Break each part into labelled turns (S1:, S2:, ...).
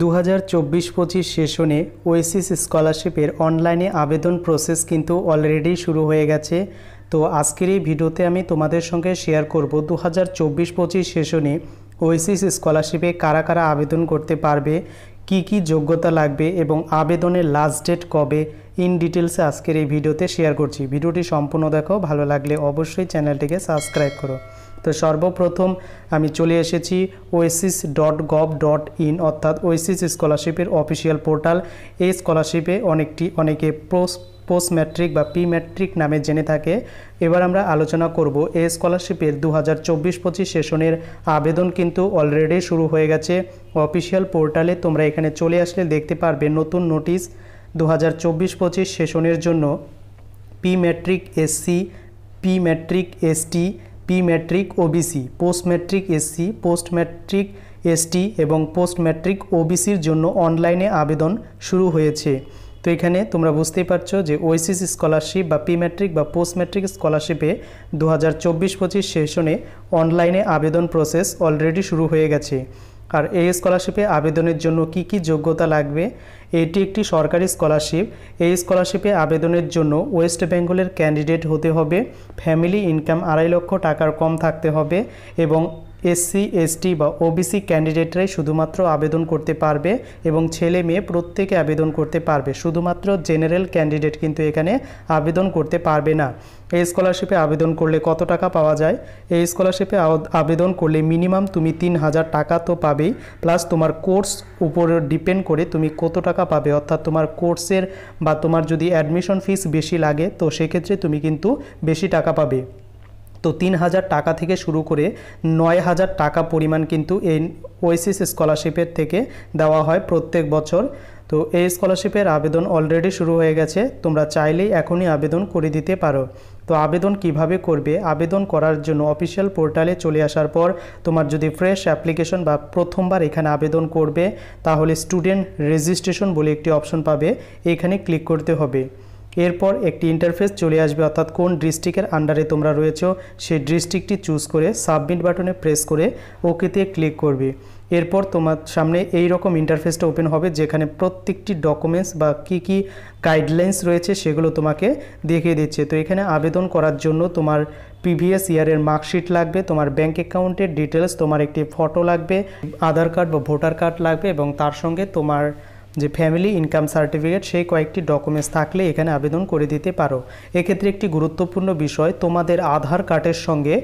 S1: দু হাজার চব্বিশ পঁচিশ সেশনে ওয়েসিস স্কলারশিপের অনলাইনে আবেদন প্রসেস কিন্তু অলরেডি শুরু হয়ে গেছে তো আজকের এই ভিডিওতে আমি তোমাদের সঙ্গে শেয়ার করব দু হাজার চব্বিশ পঁচিশ সেশনে ওয়েসিস স্কলারশিপে কারা কারা আবেদন করতে পারবে কি কি যোগ্যতা লাগবে এবং আবেদনের লাস্ট ডেট কবে ইন ডিটেলসে আজকের এই ভিডিওতে শেয়ার করছি ভিডিওটি সম্পূর্ণ দেখো ভালো লাগলে অবশ্যই চ্যানেলটিকে সাবস্ক্রাইব করো তো সর্বপ্রথম আমি চলে এসেছি Oasis dot gov dot in অর্থাৎ ওয়েসিস স্কলারশিপের অফিসিয়াল পোর্টাল এই স্কলারশিপে অনেকটি অনেকে প্রোস পোস্ট ম্যাট্রিক বা পি ম্যাট্রিক নামে জেনে থাকে এবার আমরা আলোচনা করব এ স্কলারশিপের দু হাজার চব্বিশ পঁচিশ সেশনের আবেদন কিন্তু অলরেডি শুরু হয়ে গেছে অফিসিয়াল পোর্টালে তোমরা এখানে চলে আসলে দেখতে পারবে নতুন নোটিশ দু হাজার চব্বিশ পঁচিশ সেশনের জন্য P matric SC P matric ST P matric OBC post matric SC post matric ST এবং পোস্ট ম্যাট্রিক ওবিসির জন্য অনলাইনে আবেদন শুরু হয়েছে তো এখানে তোমরা বুঝতেই পারছো যে ওএসিস স্কলারশিপ বা পি ম্যাট্রিক বা পোস্ট ম্যাট্রিক স্কলারশিপে দু হাজার চব্বিশ পঁচিশ সেশনে অনলাইনে আবেদন প্রসেস অলরেডি শুরু হয়ে গেছে আর এই স্কলারশিপে আবেদনের জন্য কি কি যোগ্যতা লাগবে এটি একটি সরকারি স্কলারশিপ এই স্কলারশিপে আবেদনের জন্য ওয়েস্ট বেঙ্গলের ক্যান্ডিডেট হতে হবে ফ্যামিলি ইনকাম আড়াই লক্ষ টাকার কম থাকতে হবে এবং এসসি এসটি বা ওবিসি ক্যান্ডিডেটরাই শুধুমাত্র আবেদন করতে পারবে এবং ছেলে মেয়ে প্রত্যেকে আবেদন করতে পারবে শুধুমাত্র জেনারেল ক্যান্ডিডেট কিন্তু এখানে আবেদন করতে পারবে না এই স্কলারশিপে আবেদন করলে কত টাকা পাওয়া যায় এই স্কলারশিপে আবেদন করলে মিনিমাম তুমি তিন হাজার টাকা তো পাবেই প্লাস তোমার কোর্স উপর ডিপেন্ড করে তুমি কত টাকা পাবে অর্থাৎ তোমার কোর্সের বা তোমার যদি অ্যাডমিশন ফিস বেশি লাগে তো সেক্ষেত্রে তুমি কিন্তু বেশি টাকা পাবে তো তিন হাজার টাকা থেকে শুরু করে নয় হাজার টাকা পরিমাণ কিন্তু এই ওয়েসিস স্কলারশিপের থেকে দেওয়া হয় প্রত্যেক বছর তো এই স্কলারশিপের আবেদন অলরেডি শুরু হয়ে গেছে তোমরা চাইলেই এখনই আবেদন করে দিতে পারো তো আবেদন কিভাবে করবে আবেদন করার জন্য অফিসিয়াল পোর্টালে চলে আসার পর তোমার যদি ফ্রেশ অ্যাপ্লিকেশন বা প্রথমবার এখানে আবেদন করবে তাহলে স্টুডেন্ট রেজিস্ট্রেশন বলে একটি অপশন পাবে এখানে ক্লিক করতে হবে এরপর একটি ইন্টারফেস চলে আসবে অর্থাৎ কোন ডিস্ট্রিক্টের আন্ডারে তোমরা রয়েছ সেই ডিস্ট্রিক্টটি চুজ করে সাবমিট বাটনে প্রেস করে ওকেতে ক্লিক করবে এরপর তোমার সামনে এই রকম ইন্টারফেসটা ওপেন হবে যেখানে প্রত্যেকটি ডকুমেন্টস বা কি কি গাইডলাইন্স রয়েছে সেগুলো তোমাকে দেখিয়ে দিচ্ছে তো এখানে আবেদন করার জন্য তোমার প্রিভিয়াস ইয়ারের মার্কশিট লাগবে তোমার ব্যাঙ্ক অ্যাকাউন্টের ডিটেলস তোমার একটি ফটো লাগবে আধার কার্ড বা ভোটার কার্ড লাগবে এবং তার সঙ্গে তোমার যে ফ্যামিলি ইনকাম সার্টিফিকেট সেই কয়েকটি ডকুমেন্টস থাকলে এখানে আবেদন করে দিতে পারো এক্ষেত্রে একটি গুরুত্বপূর্ণ বিষয় তোমাদের আধার কার্ডের সঙ্গে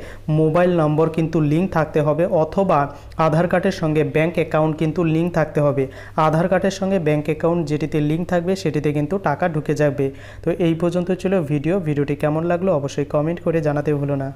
S1: মোবাইল নম্বর কিন্তু লিঙ্ক থাকতে হবে অথবা আধার কার্ডের সঙ্গে ব্যাংক অ্যাকাউন্ট কিন্তু লিঙ্ক থাকতে হবে আধার কার্ডের সঙ্গে ব্যাংক অ্যাকাউন্ট যেটিতে লিঙ্ক থাকবে সেটিতে কিন্তু টাকা ঢুকে যাবে তো এই পর্যন্ত ছিল ভিডিও ভিডিওটি কেমন লাগলো অবশ্যই কমেন্ট করে জানাতে ভুলো না